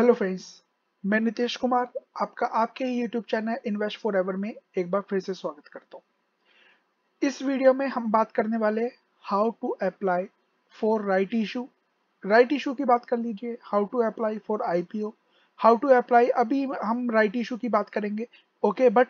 hello friends मैं नितेश कुमार आपका आपके ही YouTube channel invest forever में एक बार फिर से स्वागत करता हूँ इस वीडियो में हम बात करने वाले how to apply for right issue right issue की बात कर लीजिए how to apply for IPO how to apply अभी हम राइट इशू की बात करेंगे ओके okay, बट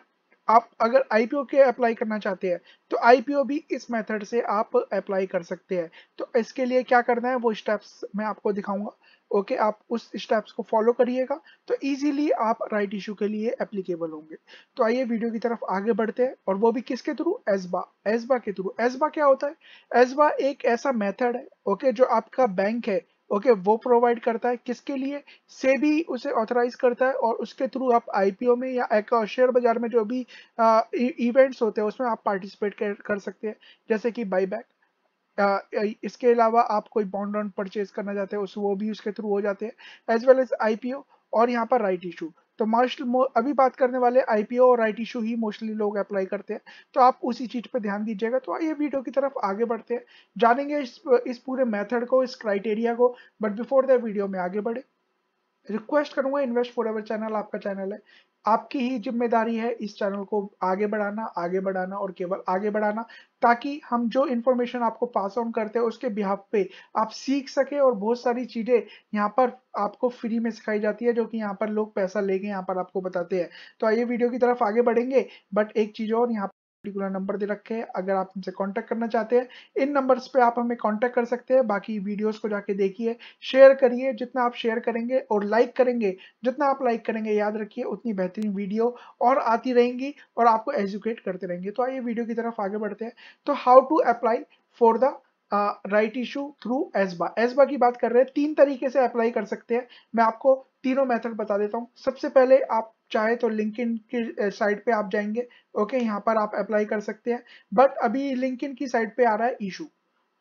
आप अगर आईपीओ के अप्लाई करना चाहते हैं तो आईपीओ भी इस मेथड से आप अप्लाई कर सकते हैं तो इसके लिए क्या करना है वो स्टेप्स मैं आपको दिखाऊंगा ओके आप उस स्टेप्स को फॉलो करिएगा तो इजीली आप राइट इशू के लिए एप्लीकेबल होंगे तो आइए वीडियो की तरफ आगे बढ़ते हैं और वो भी किसके थ्रू एसबा एसबा के थ्रू एसबा क्या होता है एसबा एक ऐसा मेथड है ओके जो आपका बैंक है ओके okay, वो प्रोवाइड करता है किसके लिए से भी उसे ऑथराइज करता है और उसके थ्रू आप आईपीओ में या शेयर बाजार में जो भी इवेंट्स e, होते हैं उसमें आप पार्टिसिपेट कर, कर सकते हैं जैसे कि बाईबैक इसके अलावा आप कोई बॉन्ड ऑन परचेज करना चाहते हैं उस वो भी उसके थ्रू हो जाते हैं एज वेल एज आईपीओ और यहाँ पर राइट इशू तो मोस्ट अभी बात करने वाले आईपीओ और राइट इशू ही मोस्टली लोग अप्लाई करते हैं तो आप उसी चीज पर ध्यान दीजिएगा तो ये वीडियो की तरफ आगे बढ़ते हैं जानेंगे इस इस पूरे मेथड को इस क्राइटेरिया को बट बिफोर द वीडियो में आगे बढ़े रिक्वेस्ट करूंगा इन्वेस्ट फॉर चैनल आपका चैनल है आपकी ही जिम्मेदारी है इस चैनल को आगे बढ़ाना आगे बढ़ाना और केवल आगे बढ़ाना ताकि हम जो इन्फॉर्मेशन आपको पास ऑन करते हैं उसके बिहाफ पे आप सीख सके और बहुत सारी चीज़ें यहाँ पर आपको फ्री में सिखाई जाती है जो कि यहाँ पर लोग पैसा लेके यहाँ पर आपको बताते हैं तो आइए वीडियो की तरफ आगे बढ़ेंगे बट एक चीज़ और यहाँ पर्टिकुलर नंबर दे रखे हैं अगर आप हमसे कांटेक्ट करना चाहते हैं इन नंबर्स पे आप हमें कांटेक्ट कर सकते हैं बाकी वीडियोस को जाके देखिए शेयर करिए जितना आप शेयर करेंगे और लाइक करेंगे जितना आप लाइक करेंगे याद रखिए उतनी बेहतरीन वीडियो और आती रहेंगी और आपको एजुकेट करते रहेंगे तो आइए वीडियो की तरफ आगे बढ़ते हैं तो how to apply for the right issue through ASBA ASBA की बात कर रहे हैं तीन तरीके से अप्लाई कर सकते हैं मैं आपको तीनों मेथड बता देता हूँ सबसे पहले आप चाहे तो लिंक इन की साइट पे आप जाएंगे ओके यहाँ पर आप अप्लाई कर सकते हैं बट अभी लिंक इन की साइट पे आ रहा है इशू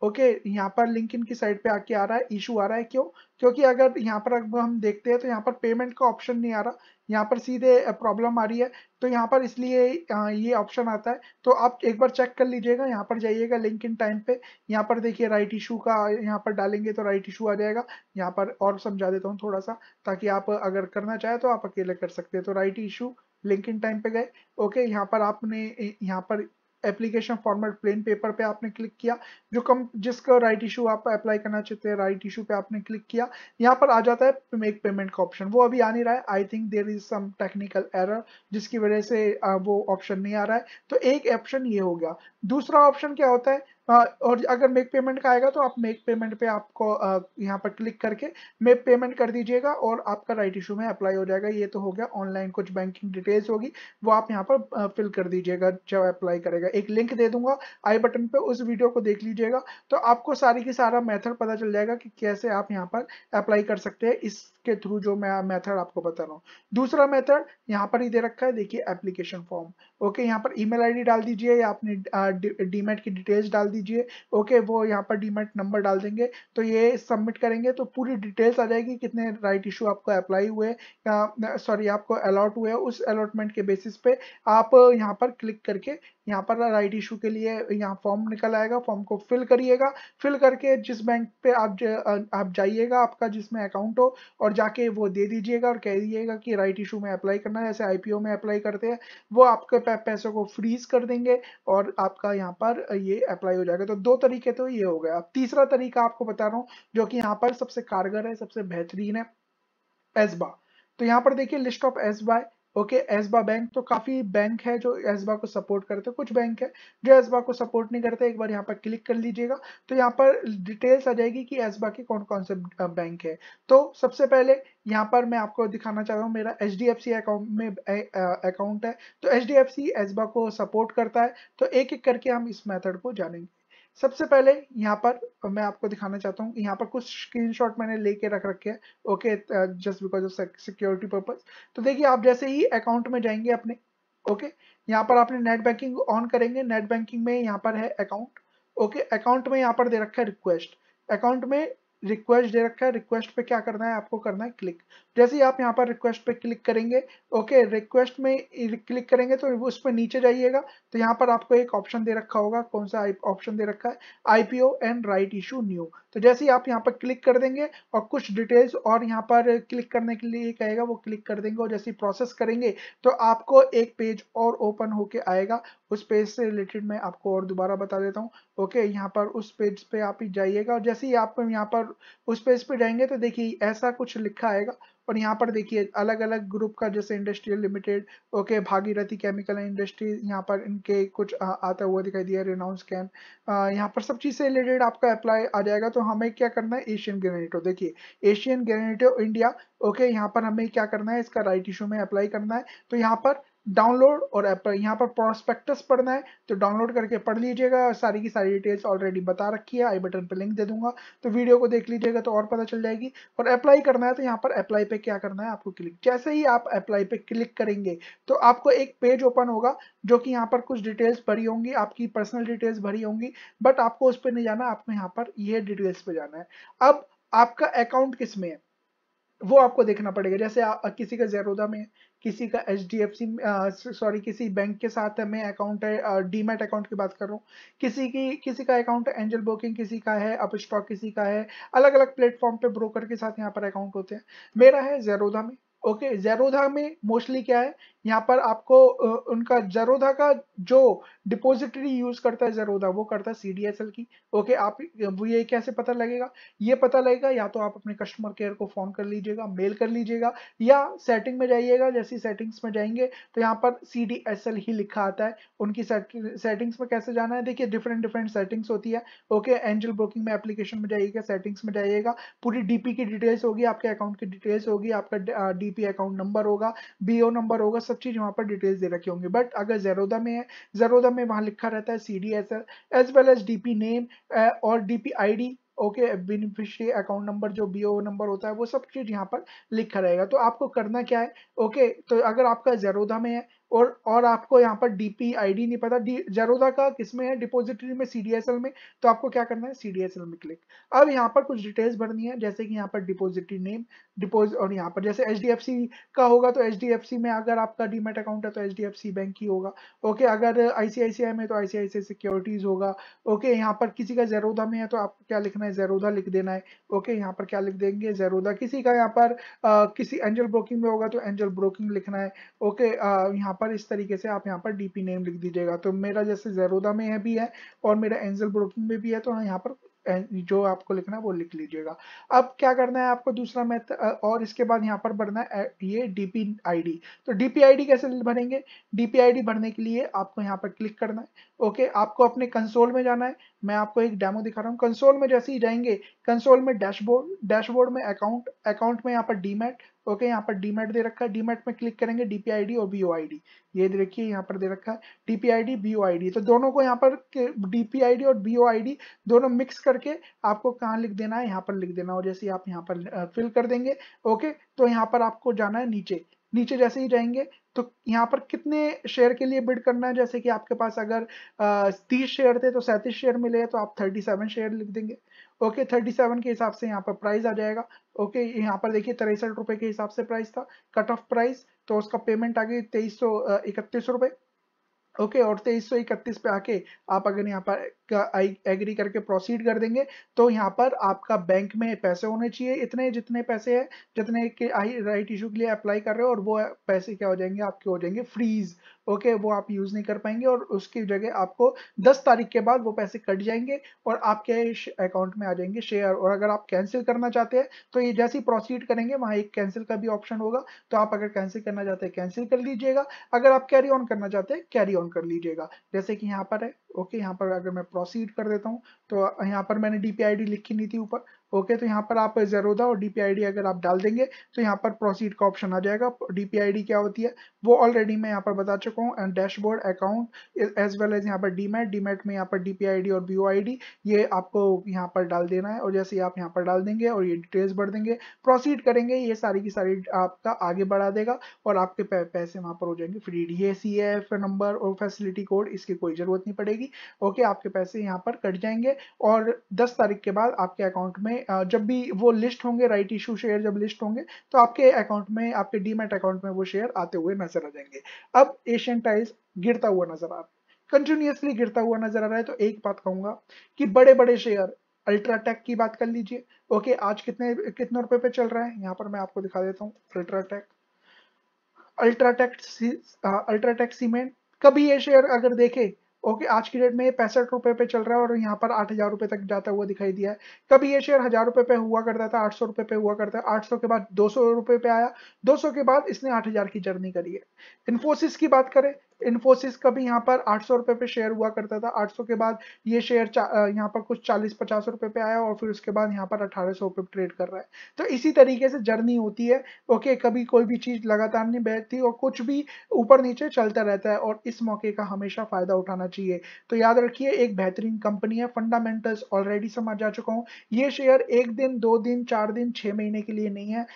ओके okay, यहाँ पर लिंक की साइड पे आके आ रहा है इशू आ रहा है क्यों क्योंकि अगर यहाँ पर हम देखते हैं तो यहाँ पर पेमेंट का ऑप्शन नहीं आ रहा यहाँ पर सीधे प्रॉब्लम आ रही है तो यहाँ पर इसलिए ये ऑप्शन आता है तो आप एक बार चेक कर लीजिएगा यहाँ पर जाइएगा लिंक इन टाइम पे यहाँ पर देखिए राइट इशू का यहाँ पर डालेंगे तो राइट इशू आ जाएगा यहाँ पर और समझा देता हूँ थोड़ा सा ताकि आप अगर करना चाहे तो आप अकेले कर सकते हैं तो right issue Link Intime पे गए ओके यहाँ पर आपने यहाँ पर एप्लीकेशन फॉर्मेट प्लेन पेपर पे आपने क्लिक किया जो कम जिसका राइट इशू आप अप्लाई करना चाहते हैं राइट इशू पे आपने क्लिक किया यहाँ पर आ जाता है मेक पेमेंट का ऑप्शन वो अभी आ नहीं रहा है I think there is some technical error जिसकी वजह से वो ऑप्शन नहीं आ रहा है तो एक ऑप्शन ये हो गया दूसरा ऑप्शन क्या होता है हाँ, और अगर मेक पेमेंट का आएगा तो आप मेक पेमेंट पे आपको यहाँ पर क्लिक करके मेक पेमेंट कर दीजिएगा और आपका राइट इशू में अप्लाई हो जाएगा ये तो हो गया ऑनलाइन कुछ बैंकिंग डिटेल्स होगी वो आप यहाँ पर फिल कर दीजिएगा जब अप्लाई करेगा एक लिंक दे दूंगा आई बटन पे उस वीडियो को देख लीजिएगा तो आपको सारी की सारा मेथड पता चल जाएगा कि कैसे आप यहाँ पर अप्लाई कर सकते हैं इसके थ्रू जो मैं मेथड आपको बता रहा हूँ दूसरा मेथड यहाँ पर ही दे रखा है देखिए एप्लीकेशन फॉर्म ओके यहाँ पर ई मेल डाल दीजिए या अपनी डीमेट की डिटेल्स डाल दीजिए दीजिए ओके वो यहाँ पर डीमेट नंबर डाल देंगे तो ये सबमिट करेंगे तो पूरी डिटेल्स आ जाएगी कितने राइट इशू आपको अप्लाई हुए सॉरी आपको अलॉट हुए उस अलॉटमेंट के बेसिस पे आप यहाँ पर क्लिक करके यहाँ पर राइट इशू के लिए यहाँ फॉर्म निकल आएगा फॉर्म को फिल करिएगा फिल करके जिस बैंक पे आप ज, आप जाइएगा आपका जिसमें अकाउंट हो और जाके वो दे दीजिएगा और कह दीजिएगा कि राइट इशू में अप्लाई करना जैसे आईपीओ में अप्लाई करते हैं वो आपके पैसों को फ्रीज कर देंगे और आपका यहाँ पर ये अप्लाई हो जाएगा तो दो तरीके तो ये हो गए अब तीसरा तरीका आपको बता रहा हूँ जो कि यहाँ पर सबसे कारगर है सबसे बेहतरीन है एसबा तो यहाँ पर देखिए list of ASBA okay ASBA bank तो काफी बैंक है जो एसबा को सपोर्ट करते कुछ बैंक है जो एसबा को सपोर्ट नहीं करते एक बार यहाँ पर क्लिक कर लीजिएगा तो यहाँ पर डिटेल्स आ जाएगी कि एसबा के कौन कौन से बैंक है तो सबसे पहले यहाँ पर मैं आपको दिखाना चाह रहा हूँ मेरा एच अकाउंट में अकाउंट है तो एच डी एसबा को सपोर्ट करता है तो एक एक करके हम इस मेथड को जानेंगे सबसे पहले यहाँ पर मैं आपको दिखाना चाहता हूँ यहाँ पर कुछ स्क्रीनशॉट मैंने लेके रख रखे हैं okay just because of security purpose तो देखिए आप जैसे ही अकाउंट में जाएंगे अपने ओके okay, यहाँ पर आपने नेट बैंकिंग ऑन करेंगे नेट बैंकिंग में यहाँ पर है अकाउंट ओके अकाउंट में यहाँ पर दे रखा है रिक्वेस्ट अकाउंट में रिक्वेस्ट दे रखा है रिक्वेस्ट पे क्या करना है आपको करना है क्लिक जैसे ही आप यहाँ पर रिक्वेस्ट पे क्लिक करेंगे ओके रिक्वेस्ट में क्लिक करेंगे तो उस पर नीचे जाइएगा तो यहाँ पर आपको एक ऑप्शन दे रखा होगा कौन सा ऑप्शन दे रखा है IPO and right issue new तो जैसे ही आप यहाँ पर क्लिक कर देंगे और कुछ डिटेल्स और यहाँ पर क्लिक करने के लिए कहेगा वो क्लिक कर देंगे और जैसे प्रोसेस करेंगे तो आपको एक पेज और ओपन होके आएगा उस पेज से रिलेटेड मैं आपको और दोबारा बता देता हूँ ओके यहाँ पर उस पेज पे आप ही जाइएगा और जैसे ही आप यहाँ पर उस पेज पे जाएंगे तो देखिए ऐसा कुछ लिखा आएगा और यहाँ पर देखिए अलग अलग ग्रुप का जैसे industrial limited okay Bhagirathi chemical industry यहाँ पर इनके कुछ आ, आता हुआ दिखाई दिया रिनाउंस कैन यहाँ पर सब चीज़ से रिलेटेड आपका अप्लाई आ जाएगा तो हमें क्या करना है एशियन ग्रेनेटो देखिए एशियन ग्रेनेटो इंडिया ओके यहाँ पर हमें क्या करना है इसका राइट इशू में अप्लाई करना है तो यहाँ पर डाउनलोड और यहाँ पर प्रोस्पेक्टस पढ़ना है तो डाउनलोड करके पढ़ लीजिएगा सारी की सारी डिटेल्स ऑलरेडी बता रखी है आई बटन पर लिंक दे दूंगा तो वीडियो को देख लीजिएगा तो और पता चल जाएगी और अप्लाई करना है तो यहाँ पर अप्लाई पे क्या करना है आपको क्लिक जैसे ही आप अप्लाई पे क्लिक करेंगे तो आपको एक पेज ओपन होगा जो कि यहाँ पर कुछ डिटेल्स भरी होंगी आपकी पर्सनल डिटेल्स भरी होंगी बट आपको उस पर नहीं जाना आपको यहाँ पर ये डिटेल्स पे जाना है अब आपका अकाउंट किस में है वो आपको देखना पड़ेगा जैसे आ, किसी का जेरोदा में है किसी का H D F C sorry किसी बैंक के साथ में अकाउंट है डीमेट अकाउंट की बात कर रहा हूँ किसी की किसी का अकाउंट एंजल ब्रोकिंग किसी का है अप स्टॉक किसी का है अलग अलग प्लेटफॉर्म पे ब्रोकर के साथ यहाँ पर अकाउंट होते हैं मेरा है जेरोधा में ओके okay, जेरोधा में मोस्टली क्या है यहाँ पर आपको उनका जरोधा का जो डिपोजिटरी यूज करता है जरोधा वो करता है सीडीएसएल की ओके आप वो ये कैसे पता लगेगा ये पता लगेगा या तो आप अपने कस्टमर केयर को फोन कर लीजिएगा मेल कर लीजिएगा या सेटिंग में जाइएगा जैसी सेटिंग्स में जाएंगे तो यहाँ पर सी ही लिखा आता है उनकी सेटिंग्स में कैसे जाना है देखिए डिफरेंट डिफरेंट सेटिंग्स होती है ओके एंजल ब्रोकिंग में एप्लीकेशन में जाइएगा सेटिंग्स में जाइएगा पूरी डीपी की डिटेल्स होगी आपके अकाउंट की डिटेल्स होगी आपका डीपी अकाउंट नंबर होगा बीओ नंबर होगा सब चीज वहाँ पर डिटेल्स दे रखे होंगे बट अगर जेरोदा में है जेरोदा में वहाँ लिखा रहता है C D S L as well as D P name और D P I D okay beneficiary account number जो बी नंबर होता है वो सब चीज़ यहाँ पर लिखा रहेगा तो आपको करना क्या है ओके okay, तो अगर आपका जेरोदा में है और और आपको यहाँ पर डीपी डी नहीं पता जरोदा का किसमें है डिपोजिटरी में एल में तो आपको क्या करना है एल में क्लिक अब यहाँ पर कुछ डिटेल्स भरनी है जैसे कि यहाँ पर डिपोजिटरी नेम डिपोज और यहाँ पर जैसे एच का होगा तो एच में अगर आपका डीमेट अकाउंट है तो एच बैंक ही होगा ओके अगर आई में तो आई सिक्योरिटीज होगा ओके यहाँ पर किसी का जेरोदा में है तो आपको क्या लिखना है जरोदा लिख देना है ओके यहाँ पर क्या लिख देंगे जेरोदा किसी का यहाँ पर किसी एंजल ब्रोकिंग में होगा तो एंजल ब्रोकिंग लिखना है ओके यहाँ पर इस तरीके से आप यहाँ पर डीपी नेम लिख दीजिएगा तो मेरा जैसे जेरोदा में है भी है और मेरा एंजल ब्रोकिंग में भी है तो यहाँ पर जो आपको लिखना है वो लिख लीजिएगा अब क्या करना है आपको दूसरा मैथ और इसके बाद यहाँ पर भरना है ये डीपी आईडी तो डीपी आईडी कैसे भरेंगे डीपी आईडी भरने के लिए आपको यहाँ पर क्लिक करना है ओके आपको अपने कंसोल में जाना है मैं आपको एक डेमो दिखा रहा हूँ कंसोल में जैसे ही जाएंगे कंसोल में डैशबोर्ड डैशबोर्ड में अकाउंट अकाउंट में यहाँ पर डीमेट ओके यहाँ पर डीमेट दे रखा है डीमेट में क्लिक करेंगे डीपीआईडी और बीओआईडी ये देखिए यहाँ पर दे रखा है डीपीआईडी बीओआईडी तो दोनों को यहाँ पर डीपीआईडी और बीओआईडी दोनों मिक्स करके आपको कहाँ लिख देना है यहाँ पर लिख देना और जैसे आप यहाँ पर फिल कर देंगे ओके तो यहाँ पर आपको जाना है नीचे नीचे जैसे ही जाएंगे तो यहाँ पर कितने शेयर के लिए बिड करना है जैसे कि आपके पास अगर तीस शेयर थे तो सैंतीस शेयर मिले तो आप थर्टी सेवन शेयर लिख देंगे ओके थर्टी सेवन के हिसाब से यहाँ पर प्राइस आ जाएगा ओके यहाँ पर देखिए तिरसठ रुपए के हिसाब से प्राइस था कट ऑफ प्राइस तो उसका पेमेंट आ गई तेईस सौ इकतीस रुपए ओके और तेईस सौ इकतीस पे आके आप अगर यहाँ पर एग्री करके प्रोसीड कर देंगे तो यहाँ पर आपका बैंक में पैसे होने चाहिए इतने जितने पैसे हैं जितने के आई राइट इशू के लिए अप्लाई कर रहे हो और वो पैसे क्या हो जाएंगे आपके हो जाएंगे फ्रीज ओके वो आप यूज़ नहीं कर पाएंगे और उसकी जगह आपको दस तारीख के बाद वो पैसे कट जाएंगे और आपके अकाउंट में आ जाएंगे शेयर और अगर आप कैंसिल करना चाहते हैं तो ये जैसे ही प्रोसीड करेंगे वहाँ एक कैंसिल का भी ऑप्शन होगा तो आप अगर कैंसिल करना चाहते हैं कैंसिल कर लीजिएगा अगर आप कैरी ऑन करना चाहते हैं कैरी ऑन कर लीजिएगा जैसे कि यहाँ पर है ओके यहाँ पर अगर मैं प्रोसीड कर देता हूँ तो यहाँ पर मैंने डी लिखी नहीं थी ऊपर ओके तो यहाँ पर आप जरोदा और डीपीआईडी अगर आप डाल देंगे तो यहाँ पर प्रोसीड का ऑप्शन आ जाएगा डीपीआईडी क्या होती है वो ऑलरेडी मैं यहाँ पर बता चुका हूँ and dashboard account as well as यहाँ पर डीमेट डीमेट में यहाँ पर डीपीआईडी और बीओआईडी ये आपको यहाँ पर डाल देना है और जैसे आप यहाँ पर डाल देंगे और ये डिटेल्स भर देंगे प्रोसीड करेंगे ये सारी की सारी आपका आगे बढ़ा देगा और आपके पैसे वहाँ पर हो जाएंगे free A C F number और फैसिलिटी कोड इसकी कोई ज़रूरत नहीं पड़ेगी ओके आपके पैसे यहाँ पर कट जाएंगे और दस तारीख के बाद आपके अकाउंट में जब भी वो लिस्ट होंगे राइट इशू शेयर जब लिस्ट होंगे तो आपके अकाउंट में आपके डीमेट अकाउंट में वो शेयर आते हुए नजर आ जाएंगे अब एशियन टाइल्स गिरता हुआ नजर आ रहा है कंटिन्यूसली गिरता हुआ नजर आ रहा है तो एक बात कहूंगा कि बड़े बड़े शेयर अल्ट्राटेक की बात कर लीजिए ओके आज कितने कितने रुपए पे चल रहा है यहाँ पर मैं आपको दिखा देता हूँ अल्ट्राटेक अल्ट्राटेक अल्ट्राटेक सीमेंट कभी ये शेयर अगर देखे ओके आज की डेट में ये पैंसठ रुपये पे चल रहा है और यहाँ पर आठ हज़ार रुपये तक जाता हुआ दिखाई दिया है कभी ये शेयर हज़ार रुपये पे हुआ करता था आठ सौ रुपये पे हुआ करता है आठ सौ के बाद दो सौ रुपये पे आया दो सौ के बाद इसने आठ हज़ार की जर्नी करी है इन्फोसिस की बात करें इन्फोसिस का भी यहाँ पर आठ सौ रुपये पे शेयर हुआ करता था आठ सौ के बाद ये शेयर यहाँ पर कुछ चालीस पचास रुपये पे आया और फिर उसके बाद यहाँ पर अठारह सौ रुपये ट्रेड कर रहा है तो इसी तरीके से जर्नी होती है ओके कभी कोई भी चीज़ लगातार नहीं बैठती और कुछ भी ऊपर नीचे चलता रहता है और इस मौके का हमेशा फ़ायदा उठाना चाहिए तो याद रखिए एक बेहतरीन कंपनी है फंडामेंटल्स ऑलरेडी समझ आ चुका हूँ ये शेयर एक दिन दो दिन चार दिन छः महीने के लिए नहीं है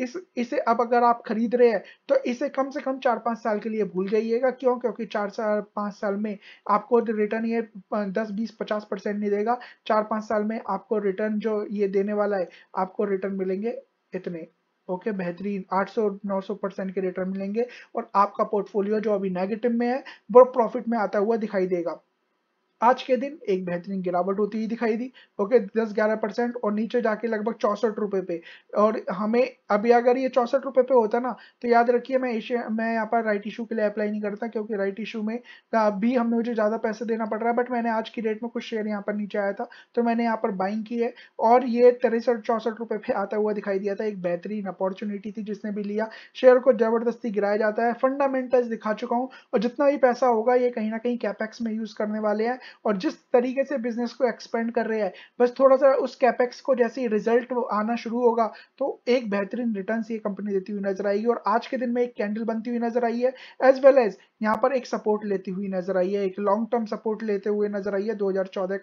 इस इसे अब अगर आप खरीद रहे हैं तो इसे कम से कम चार पाँच साल के लिए भूल जाइएगा क्यों क्योंकि चार साल पाँच साल में आपको रिटर्न ये दस बीस पचास परसेंट नहीं देगा चार पाँच साल में आपको रिटर्न जो ये देने वाला है आपको रिटर्न मिलेंगे इतने ओके okay, बेहतरीन 800-900 परसेंट के रिटर्न मिलेंगे और आपका पोर्टफोलियो जो अभी नेगेटिव में है वो प्रॉफिट में आता हुआ दिखाई देगा आज के दिन एक बेहतरीन गिरावट होती हुई दिखाई दी ओके दस ग्यारह परसेंट और नीचे जाके लगभग चौसठ रुपए पे और हमें अभी अगर ये चौसठ रुपए पे होता ना तो याद रखिए मैं एशिया मैं यहाँ पर राइट इशू के लिए अप्लाई नहीं करता क्योंकि राइट इशू में अभी हमें मुझे ज़्यादा पैसे देना पड़ रहा है बट मैंने आज की डेट में कुछ शेयर यहाँ पर नीचे आया था तो मैंने यहाँ पर बाइंग की है और ये तिरसठ चौसठ रुपये पे आता हुआ दिखाई दिया था एक बेहतरीन अपॉर्चुनिटी थी जिसने भी लिया शेयर को जबरदस्ती गिराया जाता है फंडामेंटल्स दिखा चुका हूँ और जितना भी पैसा होगा ये कहीं ना कहीं कैपेक्स में यूज़ करने वाले हैं और जिस तरीके से बिजनेस को एक्सपेंड कर रहे हैं बस थोड़ा सा उस कैपेक्स को जैसे ही रिजल्ट आना शुरू होगा तो एक बेहतरीन रिटर्न ये कंपनी देती हुई नजर आएगी और आज के दिन में एक कैंडल बनती हुई नजर आई है एज वेल एज यहाँ पर एक सपोर्ट लेती हुई नजर आई है एक लॉन्ग टर्म सपोर्ट लेते हुए नजर आई है दो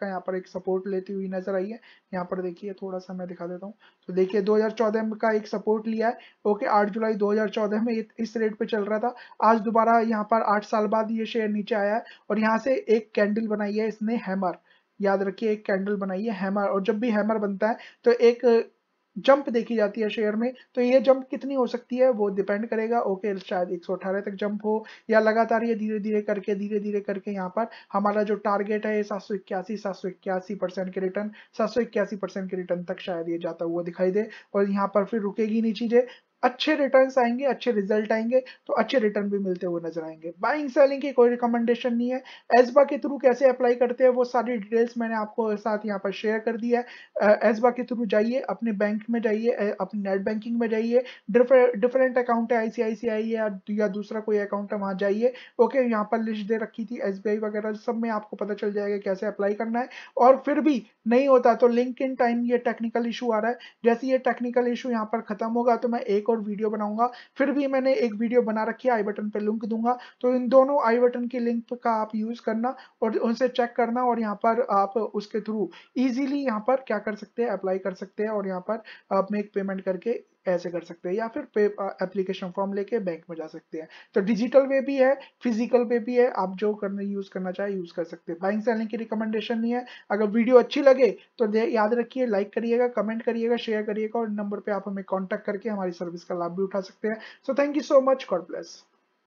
का यहाँ पर एक सपोर्ट लेती हुई नजर आई है यहाँ पर देखिए थोड़ा सा मैं दिखा देता हूँ तो देखिए 2014 का एक सपोर्ट लिया है ओके 8 जुलाई 2014 में इस रेट पे चल रहा था आज दोबारा यहाँ पर आठ साल बाद ये शेयर नीचे आया है और यहाँ से एक कैंडल बनाई बनाई है इसने हैमर याद रखिए एक कैंडल बनाई है हैमर और जब भी हैमर बनता है तो एक जंप देखी जाती है शेयर में तो ये जंप कितनी हो सकती है वो डिपेंड करेगा ओके शायद 118 तक जंप हो या लगातार ये धीरे धीरे करके धीरे धीरे करके यहाँ पर हमारा जो टारगेट है ये सात सौ इक्यासी सात सौ इक्यासी परसेंट के रिटर्न सात सौ इक्यासी परसेंट के रिटर्न तक शायद ये जाता हुआ दिखाई दे और यहाँ पर फिर रुकेगी नहीं चीजें अच्छे रिटर्न आएंगे अच्छे रिजल्ट आएंगे तो अच्छे रिटर्न भी मिलते हुए नजर आएंगे बाइंग सेलिंग की कोई रिकमेंडेशन नहीं है एसबा के थ्रू कैसे अप्लाई करते हैं वो सारी डिटेल्स मैंने आपको साथ यहाँ पर शेयर कर दिया है एसबा uh, के थ्रू जाइए अपने बैंक में जाइए uh, अपने नेट बैंकिंग में जाइए डिफरेंट अकाउंट है आईसीआईसीआई e या या दूसरा कोई अकाउंट है वहाँ जाइए ओके यहाँ पर लिस्ट दे रखी थी एस वगैरह सब में आपको पता चल जाएगा कैसे अप्लाई करना है और फिर भी नहीं होता तो लिंक इन टाइम ये टेक्निकल इशू आ रहा है जैसे ये टेक्निकल इशू यहाँ पर खत्म होगा तो मैं एक और वीडियो बनाऊंगा फिर भी मैंने एक वीडियो बना रखी है आई बटन पर लिंक दूंगा तो इन दोनों आई बटन की लिंक का आप यूज करना और उनसे चेक करना और यहाँ पर आप उसके थ्रू ईजिली यहाँ पर क्या कर सकते हैं अप्लाई कर सकते हैं और यहाँ पर आप मेक पेमेंट करके ऐसे कर सकते हैं या फिर एप्लीकेशन फॉर्म लेके बैंक में जा सकते हैं तो डिजिटल वे भी है फिजिकल वे भी है आप जो करने यूज करना चाहे यूज कर सकते हैं बाइंग सेलिंग की रिकमेंडेशन नहीं है अगर वीडियो अच्छी लगे तो याद रखिए लाइक करिएगा कमेंट करिएगा शेयर करिएगा और नंबर पर आप हमें कॉन्टैक्ट करके हमारी सर्विस का लाभ भी उठा सकते हैं so thank you so much God bless